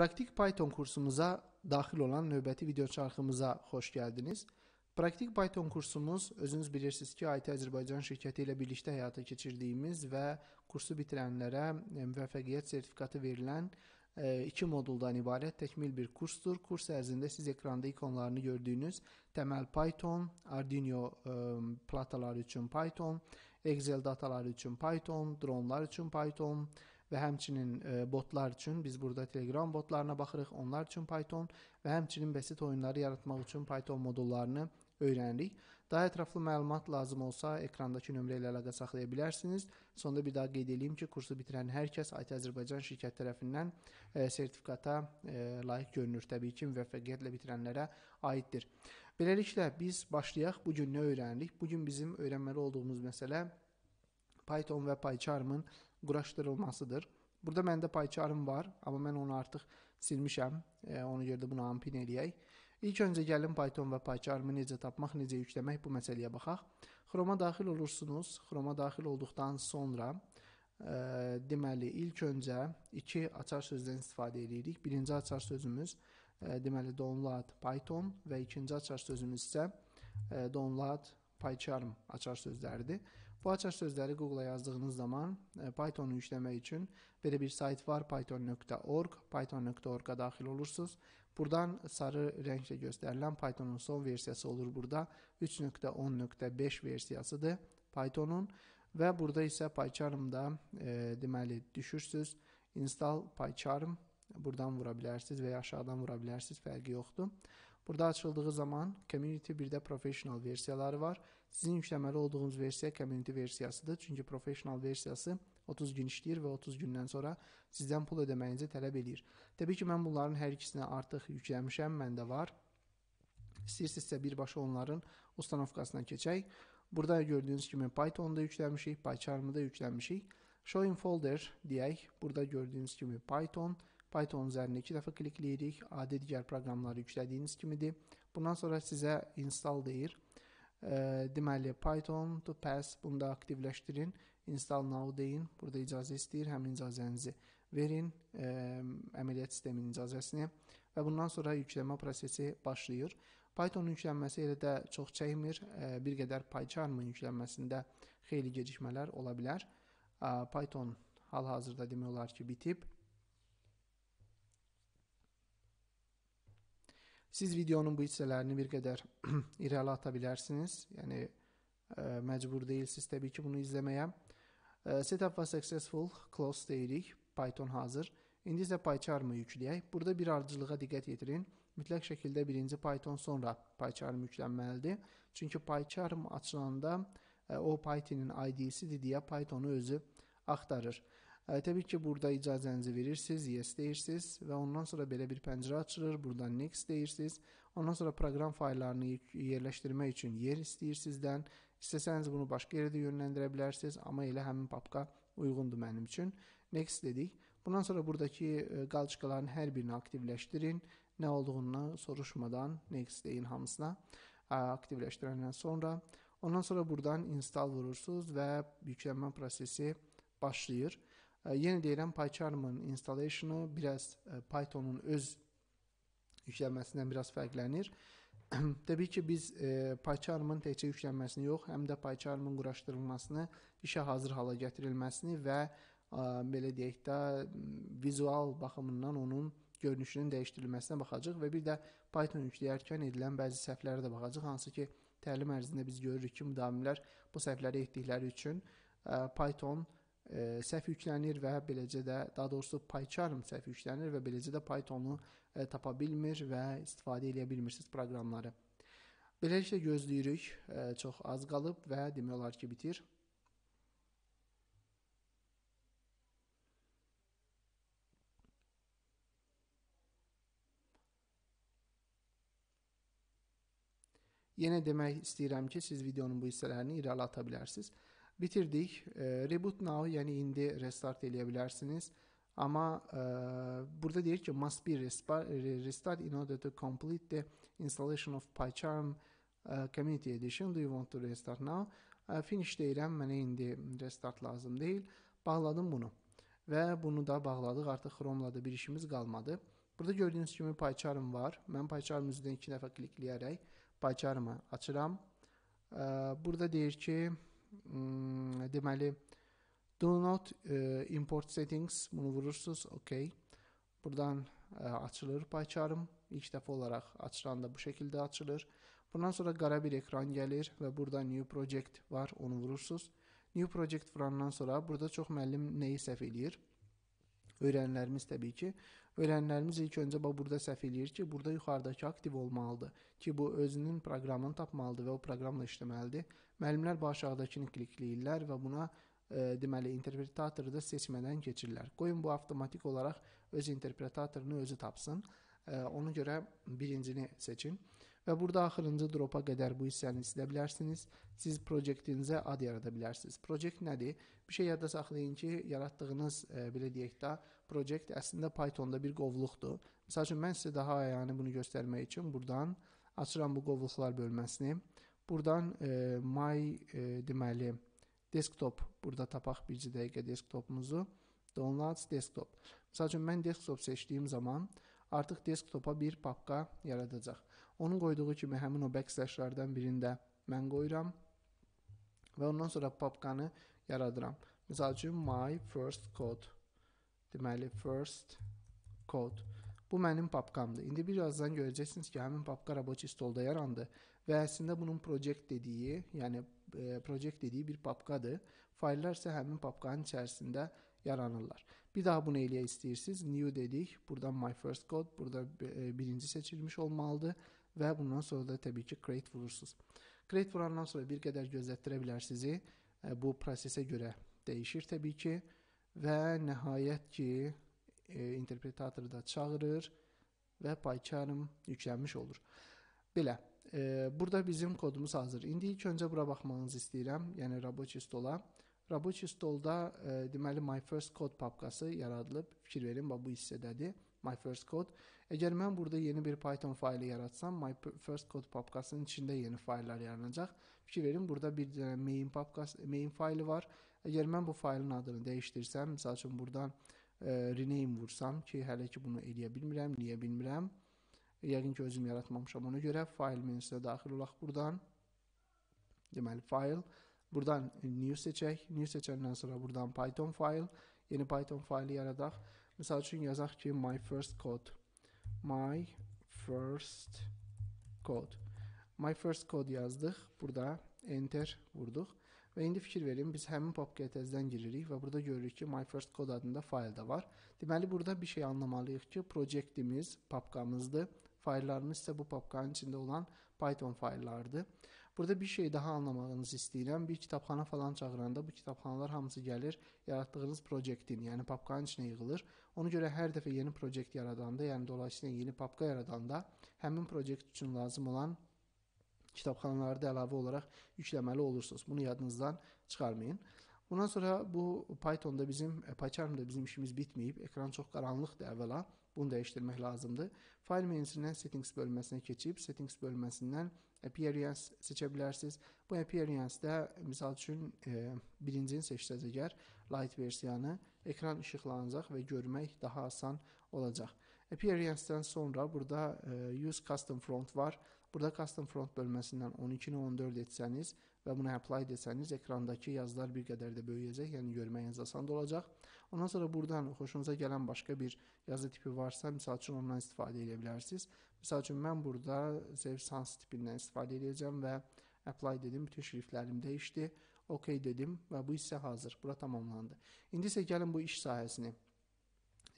Praktik Python kursumuza daxil olan növbəti video çarxımıza xoş gəldiniz. Praktik Python kursumuz özünüz bilirsiniz ki, IT Azərbaycan şirkəti ilə birlikdə həyata keçirdiyimiz və kursu bitirənlərə müvəffəqiyyət sertifikatı verilən e, iki moduldan ibarət təkmil bir kursdur. Kurs ərzində siz ekranda ikonlarını gördüyünüz təməl Python, Arduino ə, e, plataları üçün Python, Excel dataları üçün Python, dronlar üçün Python, və həmçinin e, botlar üçün biz burada Telegram botlarına baxırıq. Onlar üçün Python və həmçinin basit oyunları yaratmaq üçün Python modullarını öyrənirik. Daha ətraflı məlumat lazım olsa ekrandakı nömrə ilə əlaqə saxlaya bilərsiniz. Sonda bir daha qeyd edeyim ki, kursu bitirən hər kəs IT Azərbaycan şirkət tərəfindən e, sertifikata e, layiq görünür. Təbii ki, müvəffəqiyyətlə bitirənlərə aiddir. Beləliklə biz başlayaq. Bu gün nə öyrəndik? Bu gün bizim öyrənməli olduğumuz məsələ Python və PyCharm-ın quraşdırılmasıdır. Burada məndə PyCharm var, amma mən onu artıq silmişəm. E, ona görə də bunu unpin eləyək. İlk öncə gəlin Python və PyCharm-ı necə tapmaq, necə yükləmək bu məsələyə baxaq. Chrome-a daxil olursunuz. Chrome-a daxil olduqdan sonra e, deməli ilk öncə iki açar sözdən istifadə edirik. Birinci açar sözümüz e, deməli download Python və ikinci açar sözümüz isə e, download PyCharm açar sözləridir. Bu açar sözləri Google-a yazdığınız zaman e, Python-u yükləmək üçün belə bir sayt var, python.org, python.org-a daxil olursunuz. Buradan sarı rənglə göstərilən Python-un son versiyası olur burada. 3.10.5 versiyasıdır Python-un və burada isə PyCharm-da e, deməli düşürsüz. Install PyCharm buradan vura bilərsiniz və ya aşağıdan vura bilərsiniz, fərqi yoxdur. Burada açıldığı zaman community bir də professional versiyaları var. Sizin yükləməli olduğunuz versiya community versiyasıdır. Çünki professional versiyası 30 gün işləyir və 30 gündən sonra sizdən pul ödəməyinizi tələb eləyir. Təbii ki, mən bunların hər ikisini artıq yükləmişəm, məndə var. İstəyirsinizsə birbaşa onların ustanovkasına keçək. Burada gördüyünüz kimi Python da yükləmişik, PyCharm-ı da yükləmişik. Show in folder deyək. Burada gördüyünüz kimi Python, Python üzərində iki dəfə klikləyirik. Adi digər proqramları yüklədiyiniz kimidir. Bundan sonra sizə install deyir. E, deməli Python to pass bunu da aktivləşdirin. Install now deyin. Burada icazə istəyir. Həmin icazənizi verin. E, əməliyyat sisteminin icazəsini və bundan sonra yükləmə prosesi başlayır. Python yüklənməsi elə də çox çəkmir. E, bir qədər PyCharm-ın yüklənməsində xeyli gecikmələr ola bilər. E, Python hal-hazırda demək olar ki, bitib. Siz videonun bu hissələrini bir qədər irəli ata bilərsiniz. Yəni ə, e, məcbur deyilsiniz təbii ki, bunu izləməyə. Ə, e, setup was successful, close deyirik. Python hazır. İndi isə PyCharm-ı yükləyək. Burada bir ardıcılığa diqqət yetirin. Mütləq şəkildə birinci Python sonra PyCharm yüklənməlidir. Çünki PyCharm açılanda ə, e, o Python-in ID-sidir deyə Python-u özü axtarır. Təbii ki, burada icazənizi verirsiniz, yes deyirsiniz və ondan sonra belə bir pəncərə açılır. Burada next deyirsiniz. Ondan sonra proqram fayllarını yerləşdirmək üçün yer istəyir sizdən. İstəsəniz bunu başqa yerə də yönləndirə bilərsiniz, amma elə həmin papka uyğundur mənim üçün. Next dedik. Bundan sonra buradakı e, qalçıqların hər birini aktivləşdirin. Nə olduğunu soruşmadan next deyin hamısına. E, aktivləşdirəndən sonra ondan sonra buradan install vurursunuz və yüklənmə prosesi başlayır. Yenə deyirəm, PyCharm-ın installationu biraz e, Python-un öz yüklənməsindən biraz fərqlənir. Təbii ki, biz e, PyCharm-ın təkcə yüklənməsini yox, həm də PyCharm-ın quraşdırılmasını, işə hazır hala gətirilməsini və e, belə deyək də vizual baxımından onun görünüşünün dəyişdirilməsinə baxacaq və bir də Python yükləyərkən edilən bəzi səhvlərə də baxacaq, hansı ki, təlim ərzində biz görürük ki, müdavimlər bu səhvləri etdikləri üçün Python səhv yüklənir və beləcə də daha doğrusu PyCharm səhv yüklənir və beləcə də Python-u tapa bilmir və istifadə edə bilmirsiniz proqramları. Beləliklə gözləyirik. Çox az qalıb və demək olar ki, bitir. Yenə demək istəyirəm ki, siz videonun bu hissələrini irəli ata bilərsiniz bitirdik. E, reboot now yəni indi restart eləyə bilərsiniz. Amma e, burada deyir ki, must be restart in order to complete the installation of PyCharm e, Community Edition. Do you want to restart now? E, finish deyirəm, mənə indi restart lazım deyil. Bağladım bunu. Və bunu da bağladıq. Artıq Chrome-la da bir işimiz qalmadı. Burada gördüyünüz kimi PyCharm var. Mən PyCharm üzrə 2 dəfə klikləyərək PyCharm-ı açıram. E, burada deyir ki, Mm, deməli do not e, import settings bunu vurursunuz okey buradan e, açılır payçarım ilk dəfə olaraq açılanda bu şəkildə açılır bundan sonra qara bir ekran gəlir və burada new project var onu vurursunuz new project vurandan sonra burada çox müəllim nəyi səhv eləyir öyrənlərimiz təbii ki, öyrənlərimiz ilk öncə bax burada səhv eləyir ki, burada yuxarıdakı aktiv olmalıdır ki, bu özünün proqramını tapmalıdır və o proqramla işləməlidir. Müəllimlər bu aşağıdakını klikləyirlər və buna ə, e, deməli interpretatorda seçmədən keçirlər. Qoyun bu avtomatik olaraq öz interpretatorunu özü tapsın. Ə, e, ona görə birincini seçin və burada axırıncı dropa qədər bu hissəni silə bilərsiniz. Siz proyektinizə ad yarada bilərsiniz. Proyekt nədir? Bir şey yadda saxlayın ki, yaratdığınız e, belə deyək də, proyekt əslində Pythonda bir qovluqdur. Məsəl üçün mən sizə daha yəni bunu göstərmək üçün burdan açıram bu qovluqlar bölməsini. Burdan e, my e, deməli desktop burada tapaq bircə dəqiqə desktopumuzu. Downloads desktop. Məsəl üçün mən desktop seçdiyim zaman artıq desktopa bir papka yaradacaq. Onun qoyduğu kimi həmin o backslash-lardan birində mən qoyuram və ondan sonra papkanı yaradıram. Məsəl üçün my first code. Deməli first code. Bu mənim papkamdır. İndi birazdan görəcəksiniz ki, həmin papka rabochi stolda yarandı və əslində bunun project dediyi, yəni e, project dediyi bir papkadır. Fayllar isə həmin papkanın içərisində yaranırlar. Bir daha bunu eləyə istəyirsiniz, new dedik. Burdan my first code, burada e, birinci seçilmiş olmalıdır və bundan sonra da təbii ki, create vurursunuz. Create vurandan sonra bir qədər gözlətdirə bilər sizi. E, bu prosesə görə dəyişir təbii ki və nəhayət ki e, interpretatoru da çağırır və PyCharm yüklənmiş olur. Belə, e, burada bizim kodumuz hazır. İndi ilk öncə bura baxmağınızı istəyirəm, yəni Rabochi stola. Rabochi stolda e, deməli My First Code papkası yaradılıb. Fikir verin, bax bu hissədədir. My First Code. Əgər mən burada yeni bir Python faylı yaratsam, My First Code papkasının içində yeni fayllar yaranacaq. Fikir verin, burada bir dənə main papkası, main faylı var. Əgər mən bu faylın adını dəyişdirsəm, məsəl üçün burdan e, rename vursam ki, hələ ki bunu eləyə bilmirəm, niyə bilmirəm? Yəqin ki özüm yaratmamışam. Ona görə fayl menüsünə daxil olaq burdan. Deməli fayl Buradan new seçək. New seçəndən sonra buradan Python fayl, yeni Python faylı yaradaq. Məsəl üçün yazaq ki, my first code. My first code. My first code yazdıq. Burada enter vurduq. Və indi fikir verin, biz həmin PopGTS-dən giririk və burada görürük ki, my first code adında fayl da var. Deməli, burada bir şey anlamalıyıq ki, projectimiz papkamızdır. Fayllarımız isə bu papkanın içində olan Python fayllardır. Burada bir şey daha anlamağınızı istəyirəm. Bir kitabxana falan çağıranda bu kitabxanalar hamısı gəlir, yaratdığınız proyektin, yəni papkanın içinə yığılır. Ona görə hər dəfə yeni proyekt yaradanda, yəni dolayısıyla yeni papka yaradanda həmin proyekt üçün lazım olan kitabxanaları da əlavə olaraq yükləməli olursunuz. Bunu yadınızdan çıxarmayın. Bundan sonra bu Pythonda bizim e, PyCharmda bizim işimiz bitməyib. Ekran çox qaranlıqdı əvvəla. Bunu dəyişdirmək lazımdır. File menüsündən settings bölməsinə keçib settings bölməsindən appearance seçə Bu appearance-də misal üçün e, birincini seçsəz əgər light versiyanı ekran işıqlanacaq və görmək daha asan olacaq. Appearance-dən sonra burada e, use custom front var. Burada custom front bölməsindən 12-ni 14 etsəniz, və bunu apply desəniz ekrandakı yazılar bir qədər də böyüyəcək, yəni görməyiniz asan olacaq. Ondan sonra burdan xoşunuza gələn başqa bir yazı tipi varsa, məsəl üçün ondan istifadə edə bilərsiniz. Məsəl üçün mən burada Save Sans tipindən istifadə edəcəm və apply dedim, bütün şriftlərim dəyişdi. OK dedim və bu hissə hazır. Bura tamamlandı. İndi isə gəlin bu iş sahəsini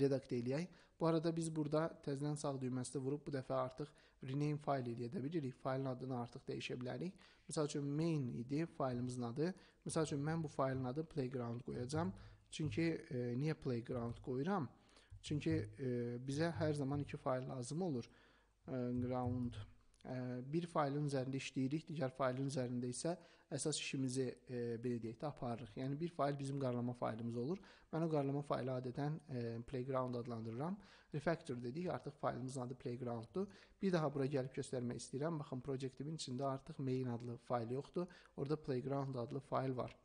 redaktə eləyək. Bu arada biz burada təzdən sağ düyməsini vurub bu dəfə artıq rename fayl eləyə də bilirik. Faylın adını artıq dəyişə bilərik. Məsəl üçün main idi faylımızın adı. Məsəl üçün mən bu faylın adı playground qoyacam. Çünki e, niyə playground qoyuram? Çünki e, bizə hər zaman iki fayl lazım olur. E, ground bir faylın üzərində işləyirik, digər faylın üzərində isə əsas işimizi e, belə deyək də aparırıq. Yəni bir fayl bizim qaralama faylımız olur. Mən o qaralama faylı adətən e, playground adlandırıram. Refactor dedik, artıq faylımızın adı playgrounddur. Bir daha bura gəlib göstərmək istəyirəm. Baxın projectimin içində artıq main adlı fayl yoxdur. Orada playground adlı fayl var.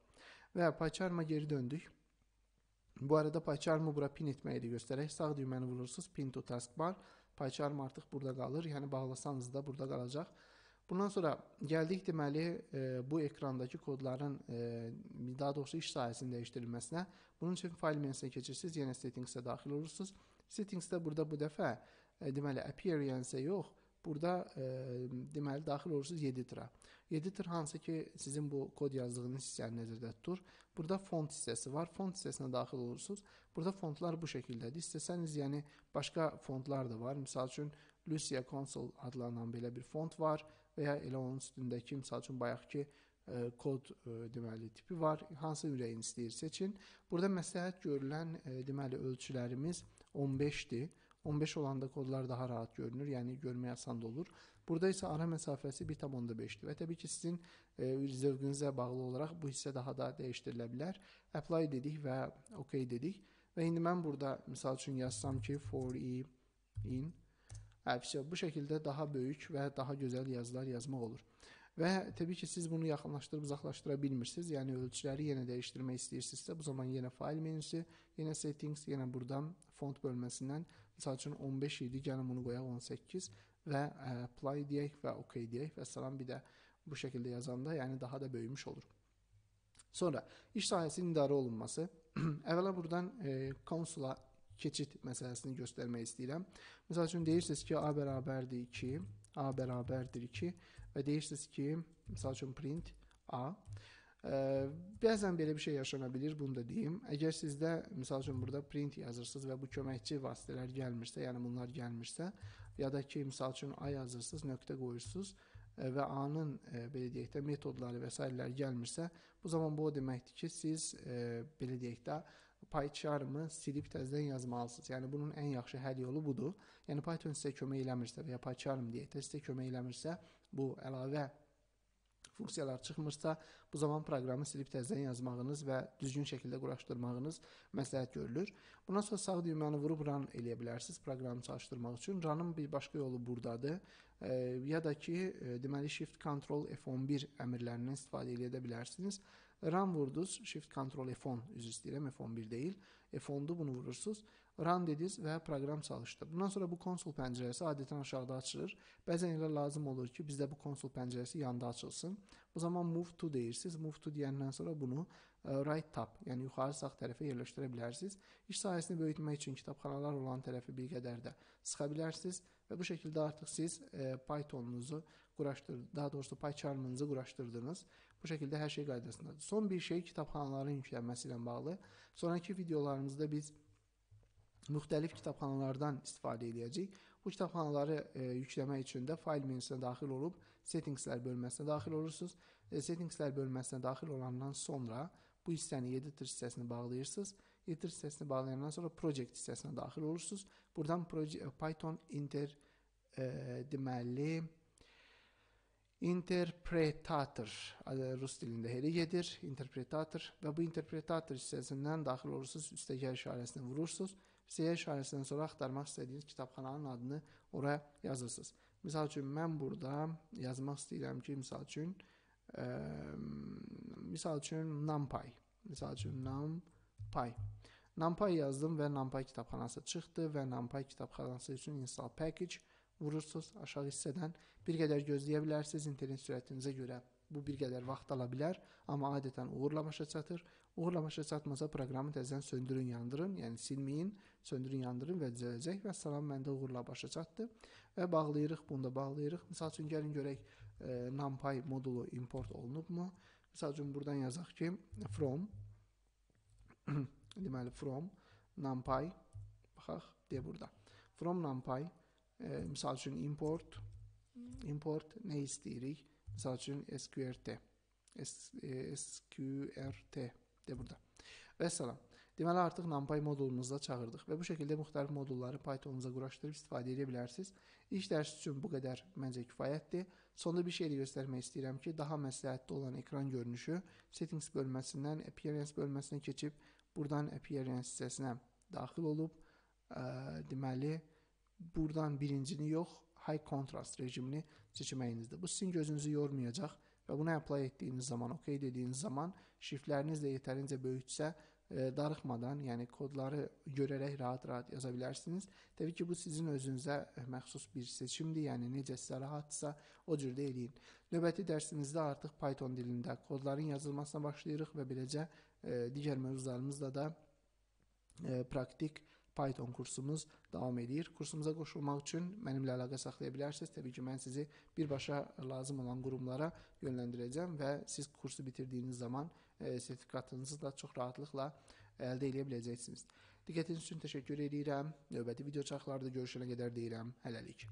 Və PyCharm-a geri döndük. Bu arada PyCharm-ı bura pin etməyi də göstərək. Sağ düyməni vurursunuz, pin to taskbar. bar Payçarm artıq burada qalır. Yəni bağlasanız da burada qalacaq. Bundan sonra gəldik deməli e, bu ekrandakı kodların e, daha doğrusu iş sahəsinin dəyişdirilməsinə. Bunun üçün fayl menüsünə keçirsiniz, yenə settingsə daxil olursunuz. Settingsdə burada bu dəfə e, deməli appearance yox, Burada e, deməli daxil olursunuz 7 tirə. 7 tir hansı ki, sizin bu kod yazdığınız hissəni nəzərdə tutur. Burada font hissəsi var. Font hissəsinə daxil olursunuz. Burada fontlar bu şəkildədir. İstəsəniz, yəni başqa fontlar da var. Məsəl üçün Lucia Console adlanan belə bir font var və ya elə onun üstündəki, məsəl üçün bayaqki ə, e, kod ə, e, deməli tipi var. Hansı ürəyin istəyir seçin. Burada məsləhət görülən ə, e, deməli ölçülərimiz 15-dir. 15 olanda kodlar daha rahat görünür. Yəni görmək asan olur. Burada isə ara məsafəsi 1.5-dir və təbii ki, sizin e, zövqünüzə bağlı olaraq bu hissə daha da dəyişdirilə bilər. Apply dedik və OK dedik. Və indi mən burada misal üçün yazsam ki, for i in Əvsiyə hə, bu şəkildə daha böyük və daha gözəl yazılar yazmaq olur. Və təbii ki, siz bunu yaxınlaşdırıb uzaqlaşdıra bilmirsiniz. Yəni ölçüləri yenə dəyişdirmək istəyirsinizsə, bu zaman yenə fayl menüsü, yenə settings, yenə burdan font bölməsindən Məsəl üçün 15 idi, gəlin bunu qoyaq 18 və ə, e, play deyək və OK deyək və salam bir də bu şəkildə yazanda, yəni daha da böyümüş olur. Sonra iş sahəsinin idarə olunması. Əvvəla buradan e, konsula keçid məsələsini göstərmək istəyirəm. Məsəl üçün deyirsiniz ki, A bərabərdir 2, A bərabərdir 2 və deyirsiniz ki, məsəl üçün print A Bəzən belə bir şey yaşana bilər, bunu da deyim. Əgər sizdə məsəl üçün burada print yazırsınız və bu köməkçi vasitələr gəlmirsə, yəni bunlar gəlmirsə, ya da ki, məsəl üçün A yazırsınız, nöqtə qoyursunuz e, və A-nın e, belə deyək də metodları və sairələr gəlmirsə, bu zaman bu o deməkdir ki, siz e, belə deyək də PyCharm-ı silib təzədən yazmalısınız. Yəni bunun ən yaxşı həll yolu budur. Yəni Python sizə kömək eləmirsə və ya PyCharm deyək də sizə kömək eləmirsə, bu əlavə açıq funksiyalar çıxmırsa, bu zaman proqramı silib təzədən yazmağınız və düzgün şəkildə quraşdırmağınız məsləhət görülür. Bundan sonra sağ düymanı vurub run eləyə bilərsiniz proqramı çalışdırmaq üçün. Run'ın bir başqa yolu burdadır. E, ya da ki, e, deməli Shift Control F11 əmrlərindən istifadə edə bilərsiniz. Run vurdunuz, Shift Control F10 üzr istəyirəm, F11 deyil. F10-du bunu vurursunuz run dediz və proqram çalışdı. Bundan sonra bu konsol pəncərəsi adətən aşağıda açılır. Bəzən elə lazım olur ki, bizdə bu konsol pəncərəsi yanda açılsın. Bu zaman move to deyirsiniz. Move to deyəndən sonra bunu e, right tab, yəni yuxarı sağ tərəfə yerləşdirə bilərsiniz. İş sahəsini böyütmək üçün kitabxanalar olan tərəfi bir qədər də sıxa bilərsiniz və bu şəkildə artıq siz e, Python-unuzu quraşdır, daha doğrusu PyCharm-ınızı quraşdırdınız. Bu şəkildə hər şey qaydasındadır. Son bir şey kitabxanaların yüklənməsi ilə bağlı. Sonrakı videolarımızda biz müxtəlif kitabxanalardan istifadə edəcəyik. Bu kitabxanaları e, yükləmək üçün də fayl menüsünə daxil olub settingslər bölməsinə daxil olursunuz. E, settingslər bölməsinə daxil olandan sonra bu hissəni editor hissəsini bağlayırsınız. Editor hissəsini bağlayandan sonra project hissəsinə daxil olursunuz. Buradan e, Python inter e, deməli interpretator e, rus dilində heli gedir, interpretator və bu interpretator hissəsindən daxil olursunuz, üstəgəl işarəsinə vurursunuz S işarəsindən sonra axtarmaq istədiyiniz kitabxananın adını oraya yazırsınız. Məsəl üçün mən burada yazmaq istəyirəm ki, məsəl üçün ə, ehm, misal üçün NumPy. Misal üçün NumPy. NumPy yazdım və NumPy kitabxanası çıxdı və NumPy kitabxanası üçün install package vurursunuz aşağı hissədən. Bir qədər gözləyə bilərsiniz internet sürətinizə görə. Bu bir qədər vaxt ala bilər, amma adətən uğurla başa çatır. Uğurla başa çatmasa proqramı təzədən söndürün, yandırın, yəni silməyin, söndürün, yandırın və düzələcək və salam məndə uğurla başa çatdı və bağlayırıq, bunu da bağlayırıq. Məsəl üçün gəlin görək e, NumPy modulu import olunubmu? Məsəl üçün buradan yazaq ki, from deməli from NumPy baxaq deyə burada. From NumPy e, məsəl üçün import import nə istəyirik? Məsəl üçün SQRT. S, e, SQRT De burada. Vəssalam. Deməli artıq NumPy modulumuzda çağırdıq və bu şəkildə müxtəlif modulları Python-unuza quraşdırıb istifadə edə bilərsiniz. İlk dərs üçün bu qədər məncə kifayətdir. Sonda bir şey də göstərmək istəyirəm ki, daha məsləhətli olan ekran görünüşü Settings bölməsindən Appearance bölməsinə keçib buradan Appearance hissəsinə daxil olub ə, deməli buradan birincini yox, High Contrast rejimini seçməyinizdir. Bu sizin gözünüzü yormayacaq və bunu apply etdiyiniz zaman, OK dediyiniz zaman şriftləriniz də yetərincə böyüksə, e, darıxmadan, yəni kodları görərək rahat-rahat yaza bilərsiniz. Təbii ki, bu sizin özünüzə e, məxsus bir seçimdir. Yəni necə sizə rahatsa, o cür də eləyin. Növbəti dərsimizdə artıq Python dilində kodların yazılmasına başlayırıq və beləcə e, digər mövzularımızla da e, praktik Python kursumuz davam edir. Kursumuza qoşulmaq üçün mənimlə əlaqə saxlaya bilərsiniz. Təbii ki, mən sizi birbaşa lazım olan qurumlara yönləndirəcəm və siz kursu bitirdiyiniz zaman e, sertifikatınızı da çox rahatlıqla əldə edə biləcəksiniz. Diqqətiniz üçün təşəkkür edirəm. Növbəti video çarxlarda görüşənə qədər deyirəm. Hələlik.